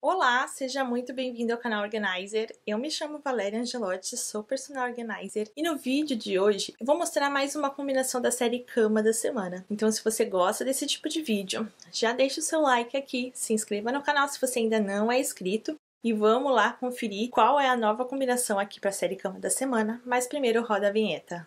Olá, seja muito bem-vindo ao canal Organizer. Eu me chamo Valéria Angelotti, sou personal organizer e no vídeo de hoje eu vou mostrar mais uma combinação da série Cama da Semana. Então, se você gosta desse tipo de vídeo, já deixa o seu like aqui, se inscreva no canal se você ainda não é inscrito e vamos lá conferir qual é a nova combinação aqui para a série Cama da Semana. Mas primeiro roda a vinheta.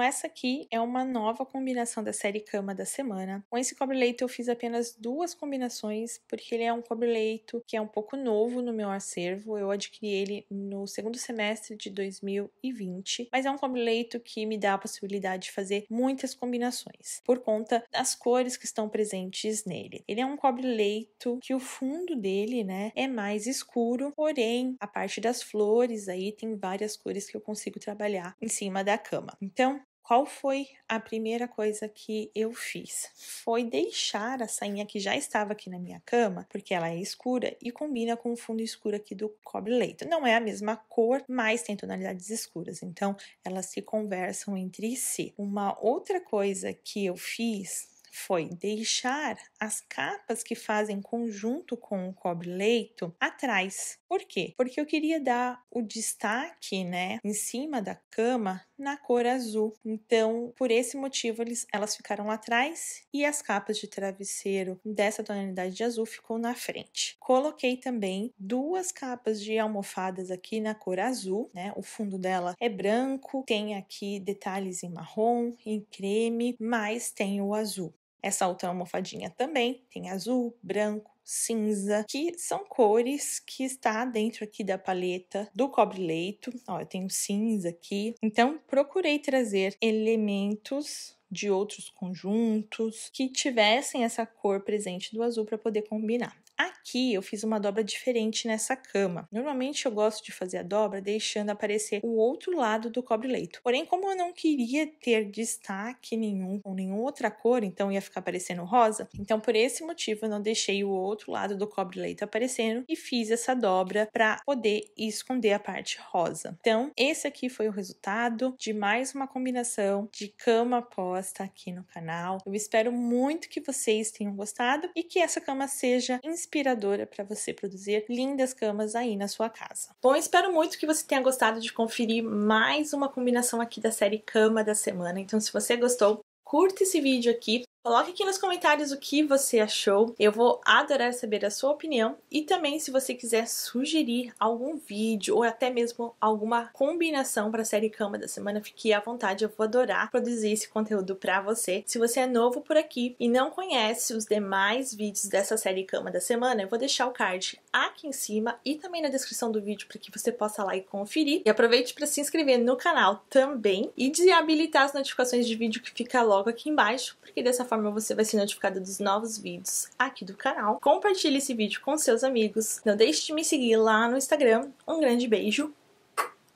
Então, essa aqui é uma nova combinação da série Cama da Semana. Com esse cobre-leito, eu fiz apenas duas combinações, porque ele é um cobre-leito que é um pouco novo no meu acervo. Eu adquiri ele no segundo semestre de 2020, mas é um cobre-leito que me dá a possibilidade de fazer muitas combinações, por conta das cores que estão presentes nele. Ele é um cobre-leito que o fundo dele, né, é mais escuro, porém, a parte das flores aí tem várias cores que eu consigo trabalhar em cima da cama. Então, qual foi a primeira coisa que eu fiz? Foi deixar a sainha que já estava aqui na minha cama, porque ela é escura e combina com o fundo escuro aqui do cobre-leito. Não é a mesma cor, mas tem tonalidades escuras, então elas se conversam entre si. Uma outra coisa que eu fiz foi deixar as capas que fazem conjunto com o cobre-leito atrás. Por quê? Porque eu queria dar o destaque, né, em cima da cama na cor azul. Então, por esse motivo, eles, elas ficaram atrás e as capas de travesseiro dessa tonalidade de azul ficou na frente. Coloquei também duas capas de almofadas aqui na cor azul, né? O fundo dela é branco, tem aqui detalhes em marrom, em creme, mas tem o azul. Essa outra almofadinha também tem azul, branco, cinza, que são cores que está dentro aqui da paleta do cobre-leito. Ó, eu tenho cinza aqui. Então, procurei trazer elementos de outros conjuntos que tivessem essa cor presente do azul para poder combinar. Aqui eu fiz uma dobra diferente nessa cama. Normalmente eu gosto de fazer a dobra deixando aparecer o outro lado do cobre-leito. Porém, como eu não queria ter destaque nenhum com nenhuma outra cor, então ia ficar aparecendo rosa, então por esse motivo eu não deixei o outro lado do cobre-leito aparecendo e fiz essa dobra para poder esconder a parte rosa. Então, esse aqui foi o resultado de mais uma combinação de cama pós está aqui no canal. Eu espero muito que vocês tenham gostado e que essa cama seja inspiradora para você produzir lindas camas aí na sua casa. Bom, espero muito que você tenha gostado de conferir mais uma combinação aqui da série Cama da Semana. Então, se você gostou, curta esse vídeo aqui Coloque aqui nos comentários o que você achou. Eu vou adorar saber a sua opinião e também se você quiser sugerir algum vídeo ou até mesmo alguma combinação para a série Cama da semana, fique à vontade, eu vou adorar produzir esse conteúdo para você. Se você é novo por aqui e não conhece os demais vídeos dessa série Cama da semana, eu vou deixar o card aqui em cima e também na descrição do vídeo para que você possa lá e conferir. E aproveite para se inscrever no canal também e desabilitar as notificações de vídeo que fica logo aqui embaixo, porque dessa forma você vai ser notificado dos novos vídeos aqui do canal. Compartilhe esse vídeo com seus amigos. Não deixe de me seguir lá no Instagram. Um grande beijo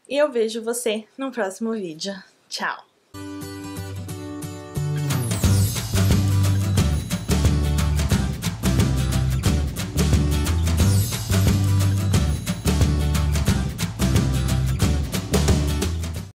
e eu vejo você no próximo vídeo. Tchau!